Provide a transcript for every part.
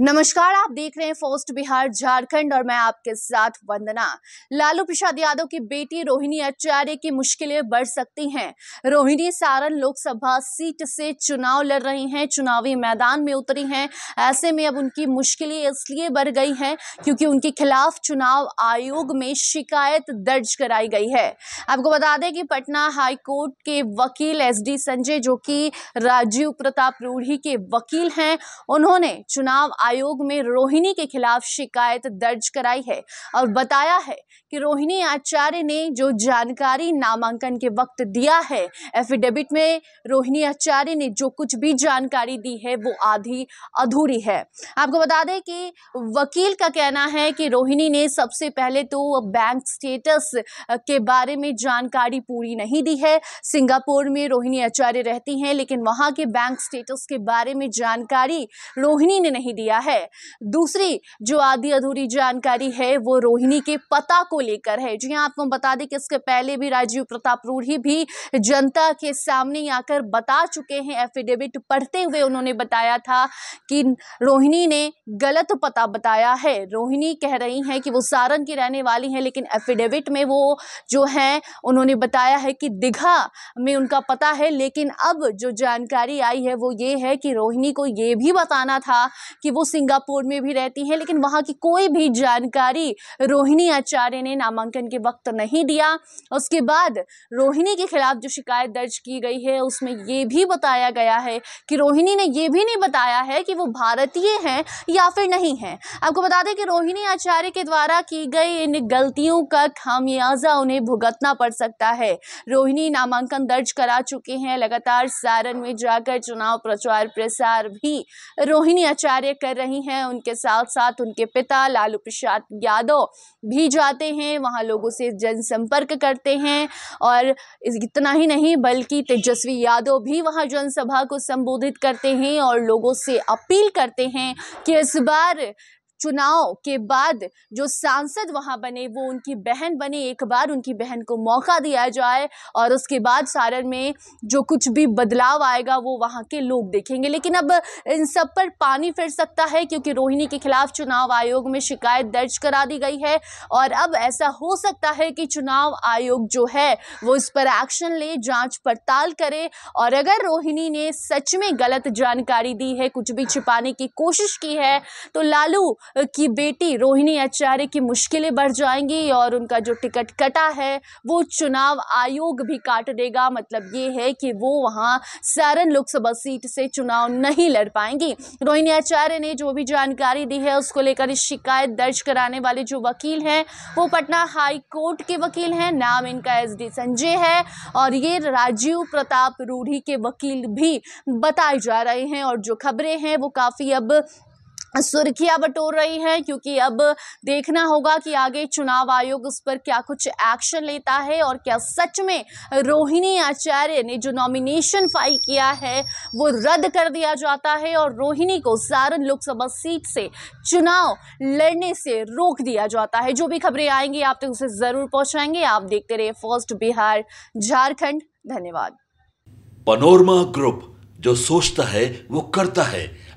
नमस्कार आप देख रहे हैं फोस्ट बिहार झारखंड और मैं आपके साथ वंदना लालू प्रसाद यादव की बेटी रोहिणी आचार्य की मुश्किलें बढ़ सकती हैं रोहिणी सारण लोकसभा सीट से चुनाव लड़ रही हैं चुनावी मैदान में उतरी हैं ऐसे में अब उनकी मुश्किलें इसलिए बढ़ गई हैं क्योंकि उनके खिलाफ चुनाव आयोग में शिकायत दर्ज कराई गई है आपको बता दें कि पटना हाईकोर्ट के वकील एस संजय जो कि राजीव प्रताप रूढ़ी के वकील हैं उन्होंने चुनाव आयोग में रोहिणी के खिलाफ शिकायत दर्ज कराई है और बताया है कि रोहिणी आचार्य ने जो जानकारी नामांकन के वक्त दिया है एफिडेविट में रोहिणी आचार्य ने जो कुछ भी जानकारी दी है वो आधी अधूरी है आपको बता दें कि वकील का कहना है कि रोहिणी ने सबसे पहले तो बैंक स्टेटस के बारे में जानकारी पूरी नहीं दी है सिंगापुर में रोहिणी आचार्य रहती हैं लेकिन वहाँ के बैंक स्टेटस के बारे में जानकारी रोहिणी ने नहीं दिया गया है दूसरी जो आधी अधूरी जानकारी है वो रोहिणी के पता को लेकर है जी हाँ आपको बता दें कि इसके पहले भी राजीव प्रताप रूढ़ी भी जनता के सामने आकर बता चुके हैं एफिडेविट पढ़ते हुए उन्होंने बताया था कि रोहिणी ने गलत पता बताया है रोहिणी कह रही हैं कि वो सारण की रहने वाली हैं लेकिन एफिडेविट में वो जो हैं उन्होंने बताया है कि दिघा में उनका पता है लेकिन अब जो जानकारी आई है वो ये है कि रोहिणी को ये भी बताना था कि वो सिंगापुर में भी रहती हैं लेकिन वहाँ की कोई भी जानकारी रोहिणी आचार्य ने नामांकन के वक्त नहीं दिया उसके बाद रोहिणी के खिलाफ जो शिकायत दर्ज की गई है उसमें ये भी बताया गया है कि रोहिणी ने ये भी नहीं बताया है कि वो भारतीय हैं या फिर नहीं हैं आपको बता दें कि रोहिणी आचार्य के द्वारा की गई इन गलतियों का खामियाजा उन्हें भुगतना पड़ सकता है रोहिणी नामांकन दर्ज करा चुके हैं लगातार सारण में जाकर चुनाव प्रचार प्रसार भी रोहिणी आचार्य कर रही हैं उनके साथ साथ उनके पिता लालू प्रसाद यादव भी जाते हैं वहाँ लोगों से जनसंपर्क करते हैं और इतना ही नहीं बल्कि तेजस्वी यादव भी वहाँ जनसभा को संबोधित करते हैं और लोगों से अपील करते हैं कि इस बार चुनाव के बाद जो सांसद वहाँ बने वो उनकी बहन बने एक बार उनकी बहन को मौका दिया जाए और उसके बाद सारण में जो कुछ भी बदलाव आएगा वो वहाँ के लोग देखेंगे लेकिन अब इन सब पर पानी फिर सकता है क्योंकि रोहिणी के खिलाफ चुनाव आयोग में शिकायत दर्ज करा दी गई है और अब ऐसा हो सकता है कि चुनाव आयोग जो है वो इस पर एक्शन ले जाँच पड़ताल करे और अगर रोहिणी ने सच में गलत जानकारी दी है कुछ भी छिपाने की कोशिश की है तो लालू की बेटी रोहिणी आचार्य की मुश्किलें बढ़ जाएंगी और उनका जो टिकट कटा है वो चुनाव आयोग भी काट देगा मतलब ये है कि वो वहाँ सारण लोकसभा सीट से चुनाव नहीं लड़ पाएंगी रोहिणी आचार्य ने जो भी जानकारी दी है उसको लेकर शिकायत दर्ज कराने वाले जो वकील हैं वो पटना हाई कोर्ट के वकील हैं नाम इनका एस डी संजय है और ये राजीव प्रताप रूढ़ी के वकील भी बताए जा रहे हैं और जो खबरें हैं वो काफ़ी अब सुर्खियां बटोर रही हैं क्योंकि अब देखना होगा कि आगे चुनाव आयोग उस पर क्या कुछ एक्शन लेता है और क्या सच में रोहिणी आचार्य ने जो नॉमिनेशन फाइल किया है वो रद्द कर दिया जाता है और रोहिणी को सारण लोकसभा सीट से चुनाव लड़ने से रोक दिया जाता है जो भी खबरें आएंगी आप तक तो उसे ज़रूर पहुँचाएंगे आप देखते रहे फर्स्ट बिहार झारखंड धन्यवाद पनोरमा ग्रुप जो सोचता है वो करता है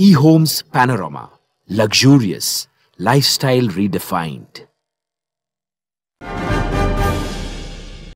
eHomes Panorama Luxurious Lifestyle Redefined.